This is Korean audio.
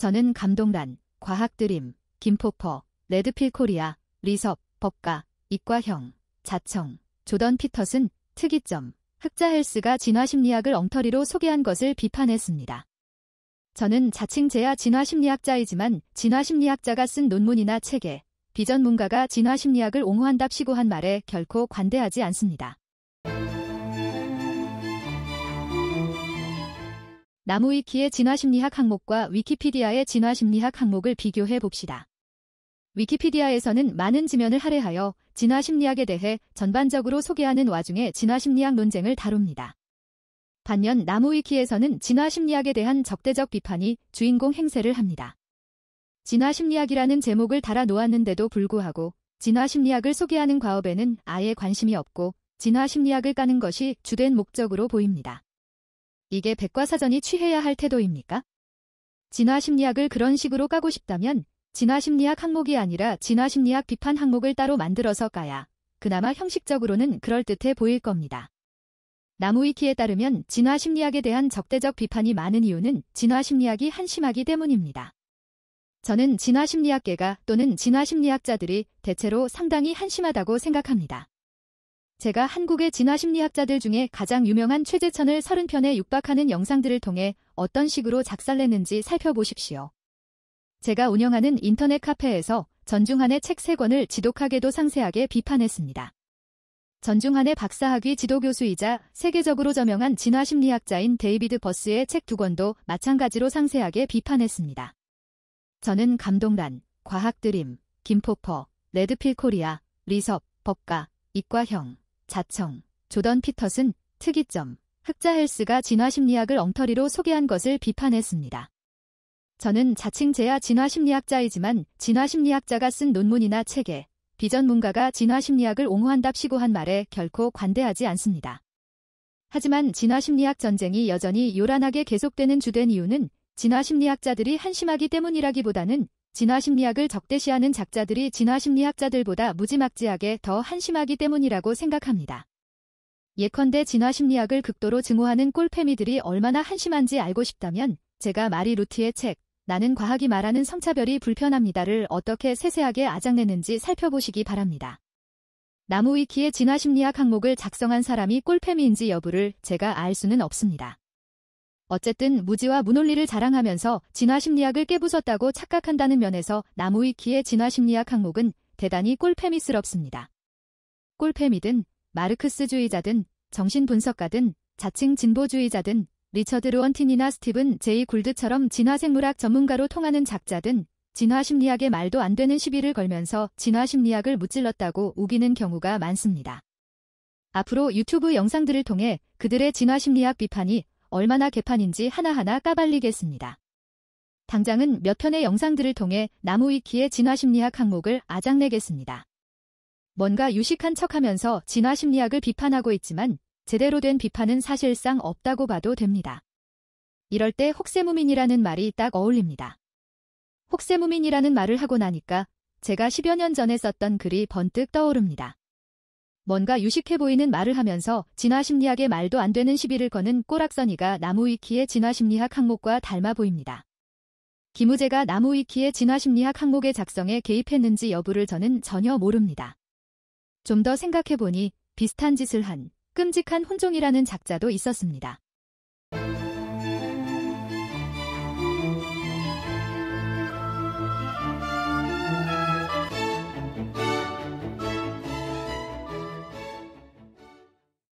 저는 감동란, 과학드림, 김포퍼, 레드필 코리아, 리섭, 법가, 이과형, 자청, 조던 피터슨, 특이점, 흑자 헬스가 진화 심리학을 엉터리로 소개한 것을 비판했습니다. 저는 자칭 제야 진화 심리학자이지만 진화 심리학자가 쓴 논문이나 책에 비전문가가 진화 심리학을 옹호한답시고 한 말에 결코 관대하지 않습니다. 나무위키의 진화심리학 항목과 위키피디아의 진화심리학 항목을 비교해 봅시다. 위키피디아에서는 많은 지면을 할애하여 진화심리학에 대해 전반적으로 소개하는 와중에 진화심리학 논쟁을 다룹니다. 반면 나무위키에서는 진화심리학에 대한 적대적 비판이 주인공 행세를 합니다. 진화심리학이라는 제목을 달아놓았는데도 불구하고 진화심리학을 소개하는 과업에는 아예 관심이 없고 진화심리학을 까는 것이 주된 목적으로 보입니다. 이게 백과사전이 취해야 할 태도입니까? 진화심리학을 그런 식으로 까고 싶다면 진화심리학 항목이 아니라 진화심리학 비판 항목을 따로 만들어서 까야 그나마 형식적으로는 그럴듯해 보일 겁니다. 나무위키에 따르면 진화심리학에 대한 적대적 비판이 많은 이유는 진화심리학이 한심하기 때문입니다. 저는 진화심리학계가 또는 진화심리학자들이 대체로 상당히 한심하다고 생각합니다. 제가 한국의 진화심리학자들 중에 가장 유명한 최재천을 30편에 육박하는 영상들을 통해 어떤 식으로 작살냈는지 살펴보십시오. 제가 운영하는 인터넷 카페에서 전중환의 책 3권을 지독하게도 상세하게 비판했습니다. 전중환의 박사학위 지도교수이자 세계적으로 저명한 진화심리학자인 데이비드 버스의 책 2권도 마찬가지로 상세하게 비판했습니다. 저는 감동란, 과학드림, 김포퍼, 레드필 코리아, 리섭, 법가, 이과형, 자청, 조던 피터슨, 특이점, 흑자 헬스가 진화 심리학을 엉터리로 소개한 것을 비판했습니다. 저는 자칭 제야 진화 심리학자이지만 진화 심리학자가 쓴 논문이나 책에 비전문가가 진화 심리학을 옹호한답시고 한 말에 결코 관대하지 않습니다. 하지만 진화 심리학 전쟁이 여전히 요란하게 계속되는 주된 이유는 진화 심리학자들이 한심하기 때문이라기보다는 진화심리학을 적대시하는 작자들이 진화심리학자들보다 무지막지하게 더 한심하기 때문이라고 생각합니다. 예컨대 진화심리학을 극도로 증오하는 꼴패미들이 얼마나 한심한지 알고 싶다면 제가 마리 루트의 책 나는 과학이 말하는 성차별이 불편합니다를 어떻게 세세하게 아장냈는지 살펴보시기 바랍니다. 나무위키의 진화심리학 항목을 작성한 사람이 꼴패미인지 여부를 제가 알 수는 없습니다. 어쨌든 무지와 무논리를 자랑하면서 진화심리학을 깨부쉈다고 착각한다는 면에서 나무위키의 진화심리학 항목은 대단히 꼴패미스럽습니다. 꼴패미든 마르크스주의자든 정신분석가든 자칭 진보주의자든 리처드 로언틴이나 스티븐 제이 굴드처럼 진화생물학 전문가로 통하는 작자든 진화심리학의 말도 안 되는 시비를 걸면서 진화심리학을 무찔렀다고 우기는 경우가 많습니다. 앞으로 유튜브 영상들을 통해 그들의 진화심리학 비판이 얼마나 개판인지 하나하나 까발리겠습니다. 당장은 몇 편의 영상들을 통해 나무위키의 진화심리학 항목을 아작내겠습니다. 뭔가 유식한 척하면서 진화심리학을 비판하고 있지만 제대로 된 비판은 사실상 없다고 봐도 됩니다. 이럴 때 혹세무민이라는 말이 딱 어울립니다. 혹세무민이라는 말을 하고 나니까 제가 10여 년 전에 썼던 글이 번뜩 떠오릅니다. 뭔가 유식해 보이는 말을 하면서 진화심리학의 말도 안 되는 시비를 거는 꼬락서니가 나무위키의 진화심리학 항목과 닮아 보입니다. 김우재가 나무위키의 진화심리학 항목의 작성에 개입했는지 여부를 저는 전혀 모릅니다. 좀 더 생각해보니 비슷한 짓을 한 끔찍한 혼종이라는 작자도 있었습니다.